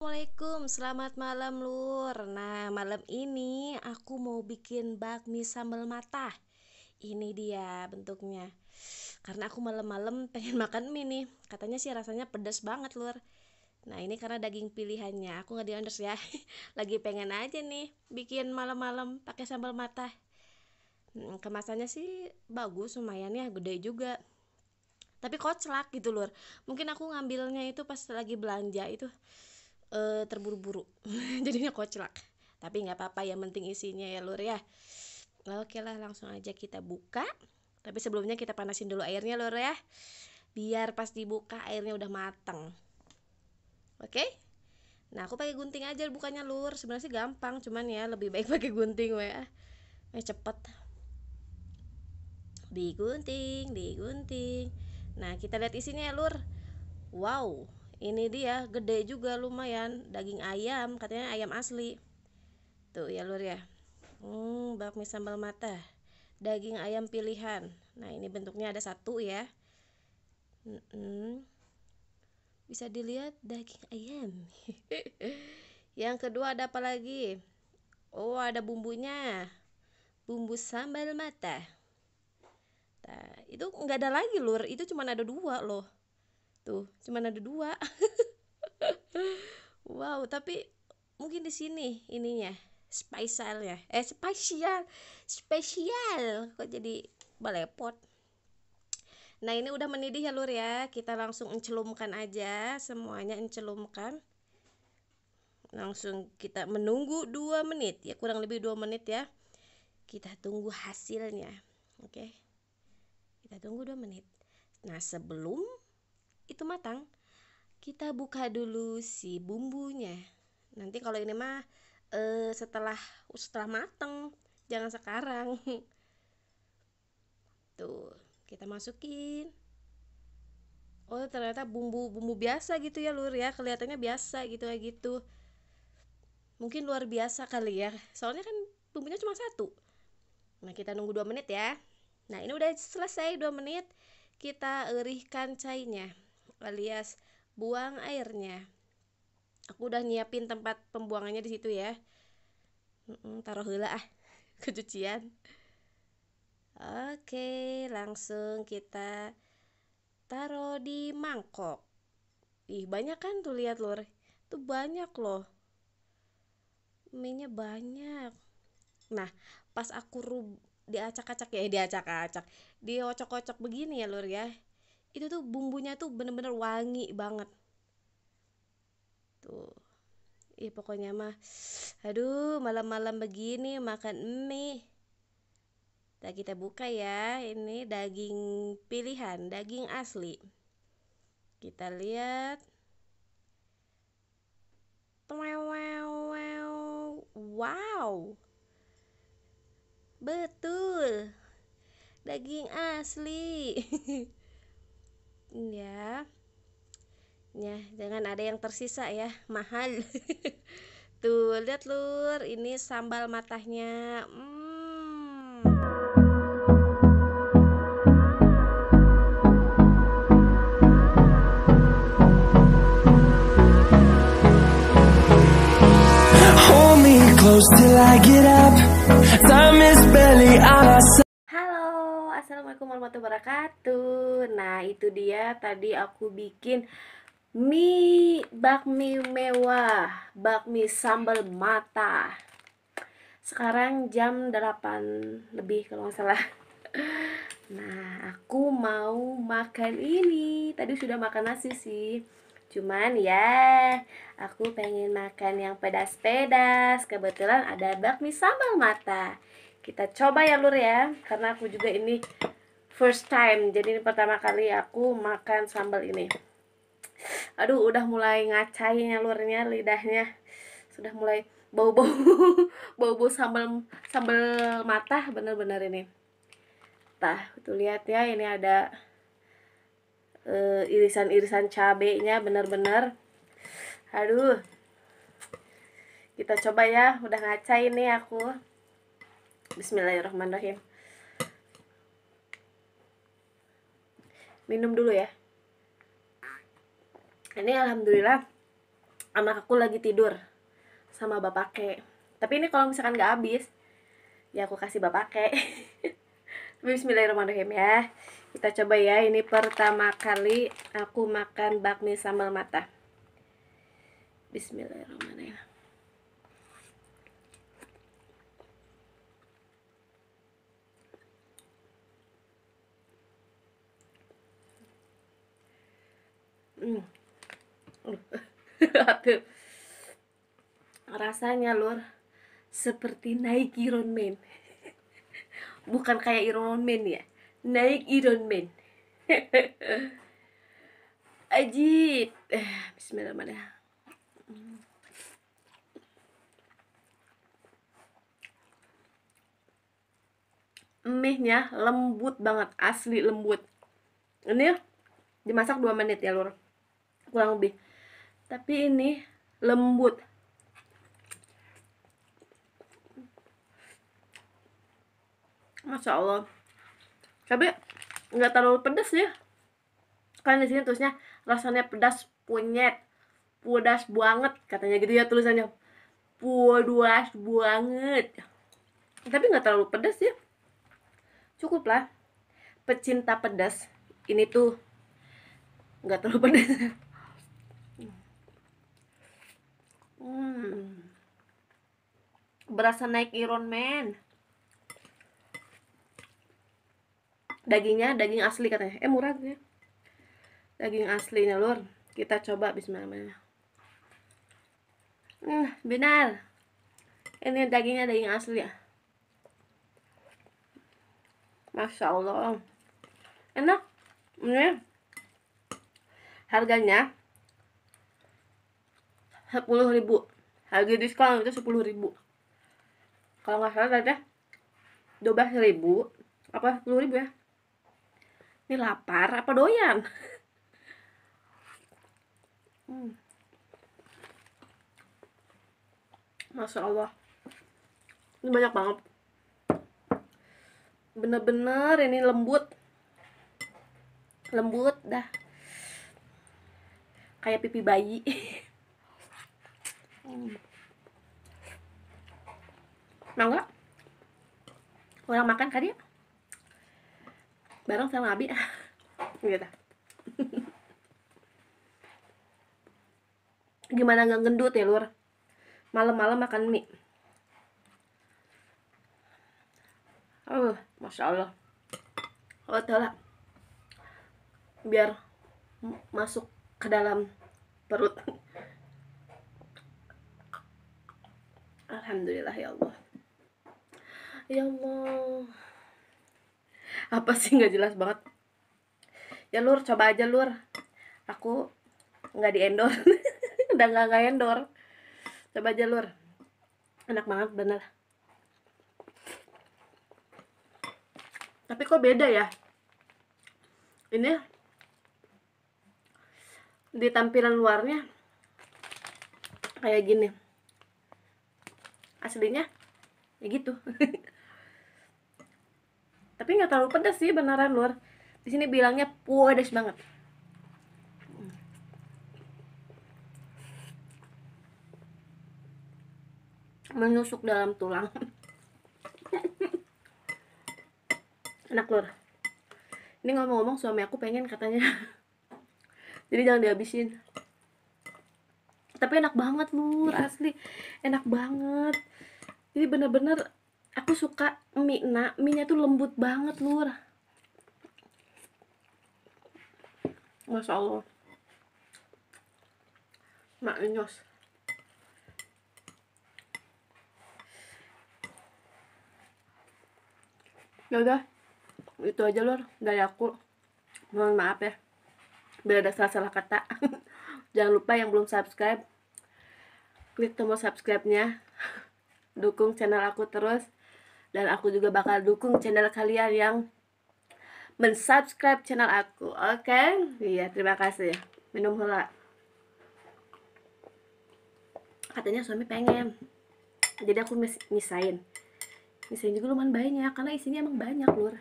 Assalamualaikum, selamat malam Lur Nah malam ini aku mau bikin bakmi sambal matah Ini dia bentuknya Karena aku malam-malam pengen makan mie nih Katanya sih rasanya pedas banget Lur Nah ini karena daging pilihannya Aku gak di ya Lagi pengen aja nih bikin malam-malam pakai sambal matah hmm, Kemasannya sih bagus lumayan ya gede juga tapi celak gitu lur mungkin aku ngambilnya itu pas lagi belanja itu uh, terburu-buru jadinya kocelak tapi nggak apa-apa yang penting isinya ya lur ya lalu oke lah langsung aja kita buka tapi sebelumnya kita panasin dulu airnya lur ya biar pas dibuka airnya udah mateng oke nah aku pakai gunting aja bukannya lur sebenarnya sih gampang cuman ya lebih baik pakai gunting ya eh, cepet digunting digunting nah kita lihat isinya ya lur wow ini dia gede juga lumayan daging ayam katanya ayam asli tuh ya lur ya hmm, bakmi sambal mata daging ayam pilihan nah ini bentuknya ada satu ya Hmm, bisa dilihat daging ayam yang kedua ada apa lagi oh ada bumbunya bumbu sambal mata nah, itu nggak ada lagi lur itu cuma ada dua loh tuh gitu. cuman ada dua wow tapi mungkin di sini ininya spesial ya eh spesial spesial kok jadi balepot nah ini udah mendidih ya lur ya kita langsung encelumkan aja semuanya encelumkan langsung kita menunggu dua menit ya kurang lebih dua menit ya kita tunggu hasilnya oke okay? kita tunggu dua menit nah sebelum itu matang kita buka dulu si bumbunya nanti kalau ini mah e, setelah setelah mateng jangan sekarang tuh kita masukin oh ternyata bumbu bumbu biasa gitu ya lur ya kelihatannya biasa gitu ya gitu mungkin luar biasa kali ya soalnya kan bumbunya cuma satu nah kita nunggu dua menit ya nah ini udah selesai dua menit kita erihkan cainya alias buang airnya. Aku udah nyiapin tempat pembuangannya di situ ya. taruh hula ah kecucian. Oke, langsung kita taruh di mangkok. Ih, banyak kan tuh lihat lor. Tuh banyak loh. Minyak banyak. Nah, pas aku rub diacak-acak ya, diacak-acak. Diocok-ocok begini ya lur ya itu tuh bumbunya tuh bener-bener wangi banget tuh ya pokoknya mah aduh malam-malam begini makan mie nah kita buka ya ini daging pilihan daging asli kita lihat wow wow wow betul daging asli ya ya jangan ada yang tersisa ya mahal tuh lihat lur ini sambal matahnya hmm. till I get up. Assalamualaikum warahmatullahi wabarakatuh Nah itu dia tadi aku bikin mie bakmi mewah Bakmi sambal mata Sekarang jam 8 lebih kalau nggak salah Nah aku mau makan ini Tadi sudah makan nasi sih Cuman ya, aku pengen makan yang pedas-pedas. Kebetulan ada bakmi sambal mata. Kita coba ya, Lur ya. Karena aku juga ini first time jadi ini pertama kali aku makan sambal ini aduh udah mulai ngacai luarnya lidahnya sudah mulai bau-bau bau-bau sambal sambal matah bener-bener ini tah tuh lihat ya ini ada uh, irisan-irisan cabenya bener-bener aduh kita coba ya udah ngaca ini aku Bismillahirrahmanirrahim minum dulu ya ini alhamdulillah anak aku lagi tidur sama bapak ke tapi ini kalau misalkan nggak habis ya aku kasih bapak ke Bismillahirrahmanirrahim ya kita coba ya ini pertama kali aku makan bakmi sambal mata Bismillahirrahmanirrahim Hmm. Aduh. Rasanya lur seperti naik Iron Man. Bukan kayak Iron Man ya. Naik Iron Man. Ajib. Eh, bismillahirrahmanirrahim. mie-nya lembut banget, asli lembut. Ini ya, dimasak 2 menit ya, Lur kurang lebih tapi ini lembut masya allah tapi nggak terlalu pedas ya kan di sini tulisnya rasanya pedas punyet pedas banget katanya gitu ya tulisannya pedas banget tapi nggak terlalu pedas ya cukup lah pecinta pedas ini tuh nggak terlalu pedas berasa naik Iron Man dagingnya daging asli katanya eh murah ya daging aslinya lur kita coba bismillah hmm, benar ini dagingnya daging asli ya masya allah enak ini ya. harganya sepuluh ribu harga diskon itu sepuluh ribu kalau nggak salah tadi dua belas ribu apa sepuluh ribu ya ini lapar apa doyan hmm. masya allah ini banyak banget bener-bener ini lembut lembut dah kayak pipi bayi hmm mau nggak orang makan kali ya bareng sama Abi gitu gimana nggak gendut ya lur malam-malam makan mie oh masya allah oh telah biar masuk ke dalam perut alhamdulillah ya allah ya Allah apa sih nggak jelas banget ya lur coba aja lur aku nggak diendor endor udah nggak nggak endor coba aja lur enak banget bener tapi kok beda ya ini di tampilan luarnya kayak gini aslinya ya gitu tapi nggak terlalu pedas sih beneran lur di sini bilangnya pedas banget menusuk dalam tulang enak lur ini ngomong-ngomong suami aku pengen katanya jadi jangan dihabisin tapi enak banget lur asli enak banget jadi bener-bener aku suka mie nak mie nya tuh lembut banget lur masya allah mak nyos ya itu aja lur dari aku mohon maaf ya bila ada salah-salah kata jangan lupa yang belum subscribe klik tombol subscribe-nya dukung channel aku terus dan aku juga bakal dukung channel kalian yang mensubscribe channel aku oke okay? iya terima kasih minum hula katanya suami pengen jadi aku mis misain misain juga lumayan banyak karena isinya emang banyak lur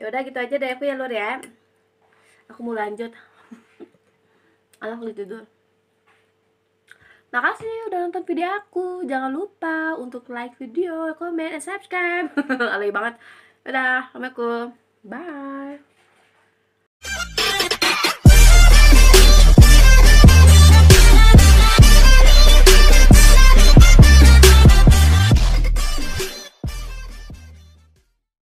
ya udah gitu aja deh aku ya lur ya aku mau lanjut aku tidur Makasih ya udah nonton video aku. Jangan lupa untuk like video, comment, and subscribe. Alay banget. Dadah. Assalamualaikum. Bye.